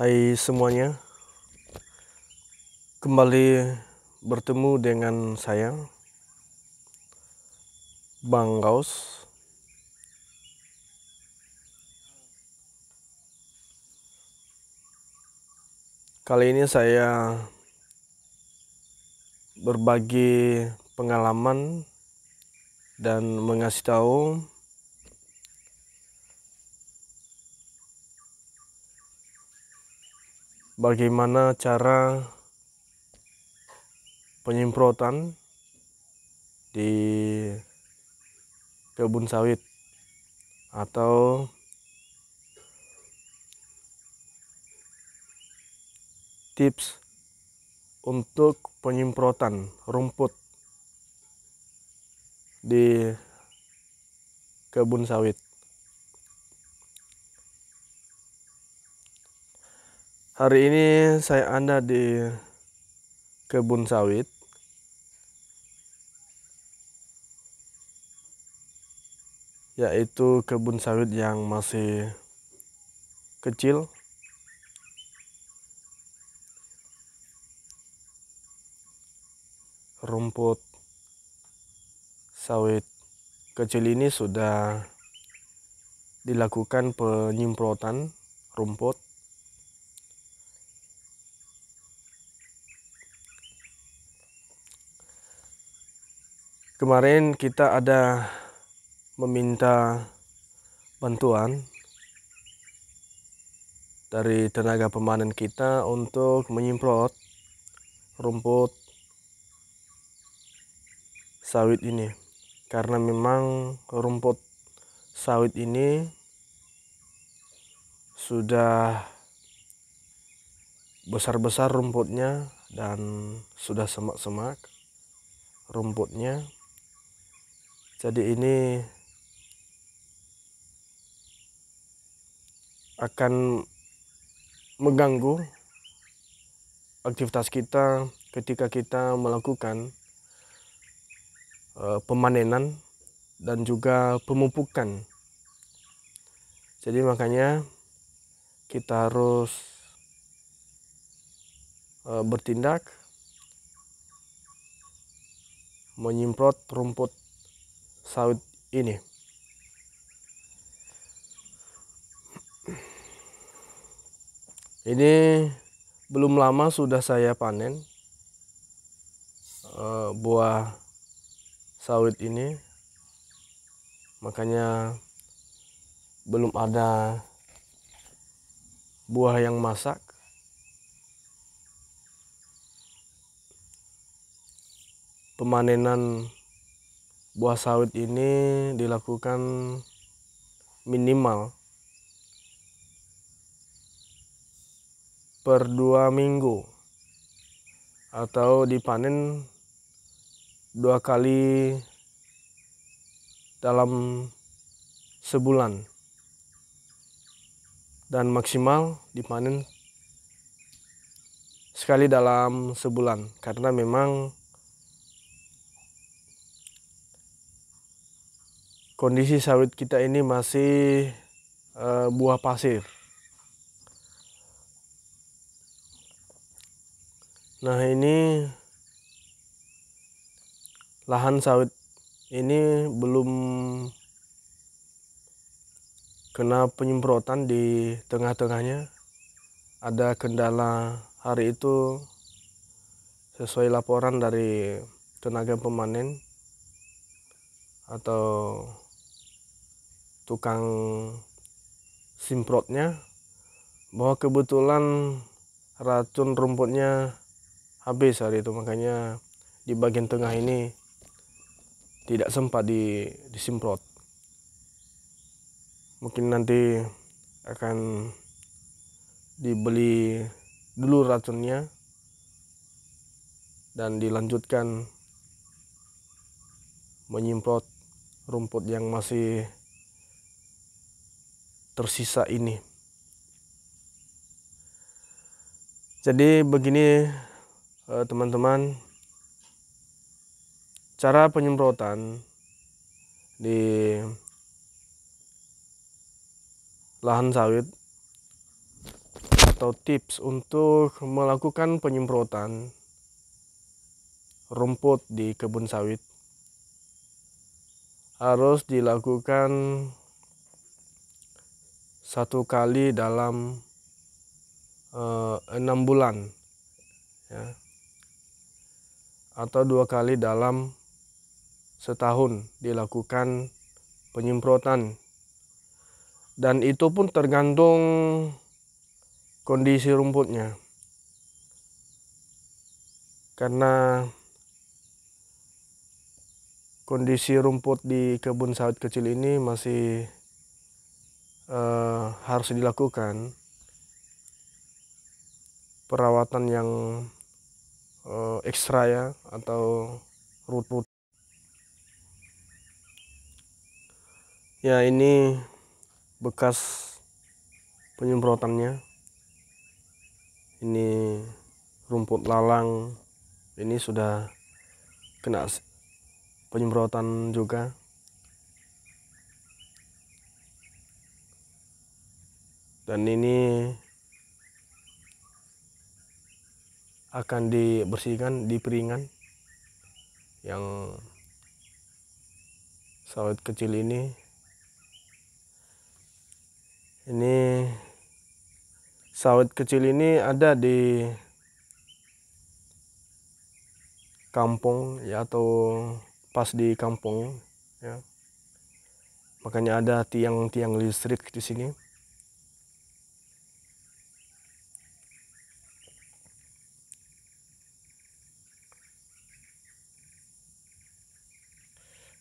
Hai semuanya Kembali bertemu dengan saya Bang Gaus Kali ini saya berbagi pengalaman dan mengasih tahu bagaimana cara penyemprotan di kebun sawit atau tips untuk penyemprotan rumput di kebun sawit. Hari ini saya ada di kebun sawit. Yaitu kebun sawit yang masih kecil. Rumput sawit kecil ini sudah dilakukan penyemprotan rumput kemarin kita ada meminta bantuan dari tenaga pemanen kita untuk menyemprot rumput sawit ini karena memang rumput sawit ini sudah besar-besar rumputnya dan sudah semak-semak rumputnya jadi ini akan mengganggu aktivitas kita ketika kita melakukan eh, pemanenan dan juga pemupukan. Jadi makanya kita harus eh, bertindak menyemprot rumput sawit ini. Ini belum lama sudah saya panen e, buah sawit ini, makanya belum ada buah yang masak. Pemanenan buah sawit ini dilakukan minimal per dua minggu atau dipanen dua kali dalam sebulan dan maksimal dipanen sekali dalam sebulan karena memang kondisi sawit kita ini masih e, buah pasir. Nah, ini lahan sawit ini belum kena penyemprotan di tengah-tengahnya. Ada kendala hari itu sesuai laporan dari tenaga pemanen atau tukang simprotnya bahwa kebetulan racun rumputnya habis hari itu makanya di bagian tengah ini tidak sempat di disemprot mungkin nanti akan dibeli dulu racunnya dan dilanjutkan menyemprot rumput yang masih tersisa ini. Jadi begini eh, teman-teman cara penyemprotan di lahan sawit atau tips untuk melakukan penyemprotan rumput di kebun sawit harus dilakukan satu kali dalam eh, enam bulan ya. atau dua kali dalam setahun dilakukan penyemprotan dan itu pun tergantung kondisi rumputnya karena kondisi rumput di kebun sawit kecil ini masih uh, harus dilakukan perawatan yang uh, ekstra ya atau rut ya ini bekas penyemprotannya ini rumput lalang ini sudah kena penyemprotan juga dan ini akan dibersihkan di diperingan yang sawit kecil ini ini sawit kecil ini ada di kampung ya atau pas di kampung ya makanya ada tiang-tiang listrik di sini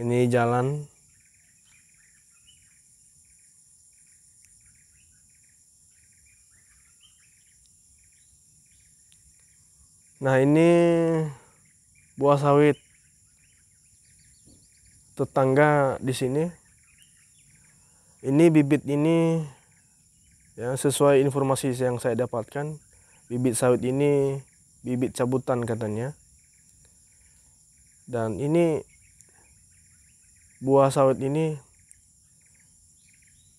ini jalan nah ini buah sawit tetangga di sini ini bibit ini ya sesuai informasi yang saya dapatkan bibit sawit ini bibit cabutan katanya dan ini buah sawit ini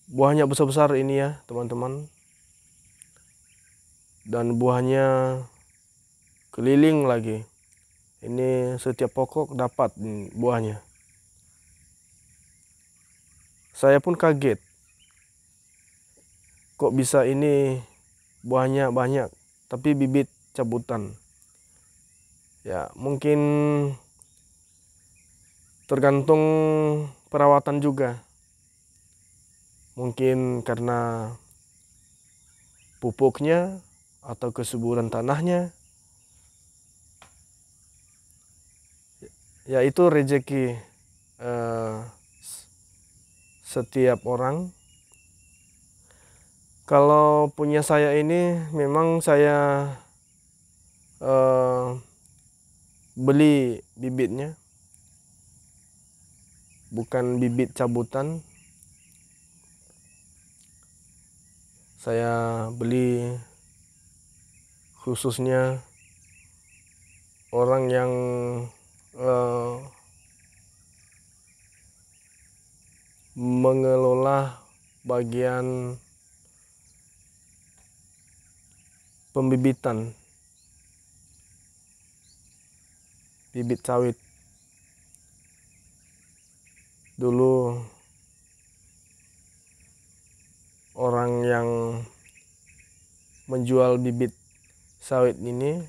buahnya besar-besar ini ya teman-teman dan buahnya keliling lagi ini setiap pokok dapat buahnya saya pun kaget kok bisa ini buahnya banyak tapi bibit cabutan ya mungkin tergantung perawatan juga mungkin karena pupuknya atau kesuburan tanahnya yaitu rezeki eh, setiap orang kalau punya saya ini memang saya eh, beli bibitnya bukan bibit cabutan saya beli khususnya orang yang uh, mengelola bagian pembibitan bibit sawit dulu orang yang menjual bibit sawit ini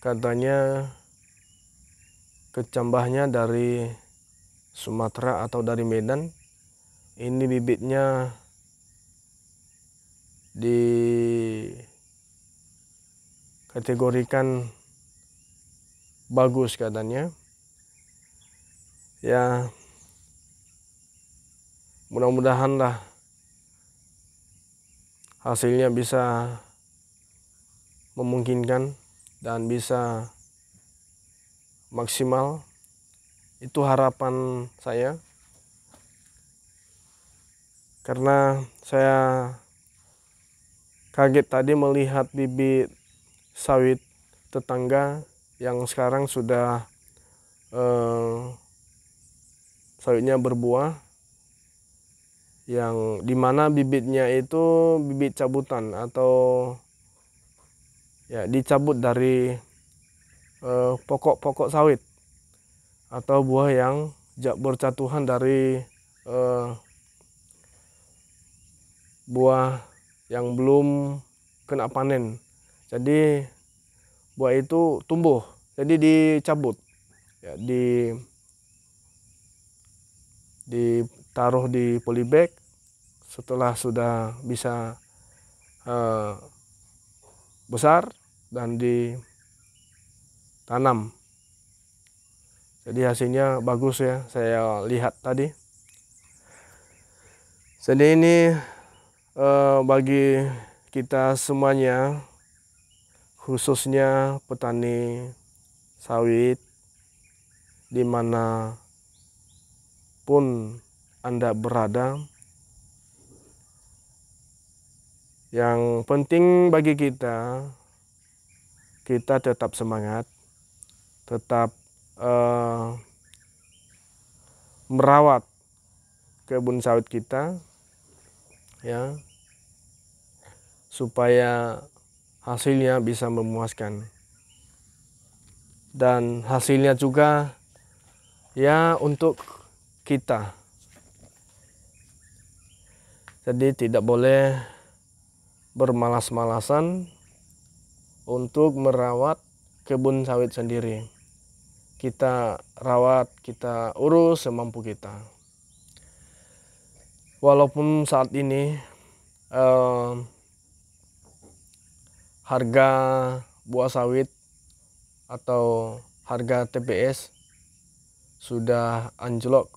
katanya kecambahnya dari Sumatera atau dari Medan ini bibitnya dikategorikan bagus katanya ya mudah-mudahan hasilnya bisa memungkinkan dan bisa maksimal itu harapan saya karena saya kaget tadi melihat bibit sawit tetangga yang sekarang sudah eh, sawitnya berbuah yang dimana bibitnya itu bibit cabutan atau ya dicabut dari eh, pokok-pokok eh, sawit atau buah yang bercatuhan dari eh, buah yang belum kena panen jadi buah itu tumbuh jadi dicabut ya di ditaruh di polybag setelah sudah bisa uh, besar dan ditanam jadi hasilnya bagus ya saya lihat tadi jadi ini uh, bagi kita semuanya khususnya petani sawit di pun Anda berada Yang penting bagi kita, kita tetap semangat, tetap uh, merawat kebun sawit kita, ya, supaya hasilnya bisa memuaskan dan hasilnya juga ya untuk kita. Jadi tidak boleh bermalas-malasan untuk merawat kebun sawit sendiri. Kita rawat, kita urus semampu kita. Walaupun saat ini eh, harga buah sawit atau harga TPS sudah anjlok.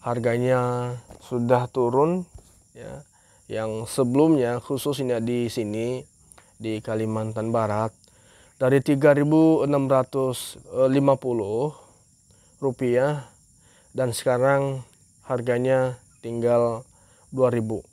Harganya sudah turun ya yang sebelumnya khususnya di sini di Kalimantan Barat dari 3.650 rupiah dan sekarang harganya tinggal 2000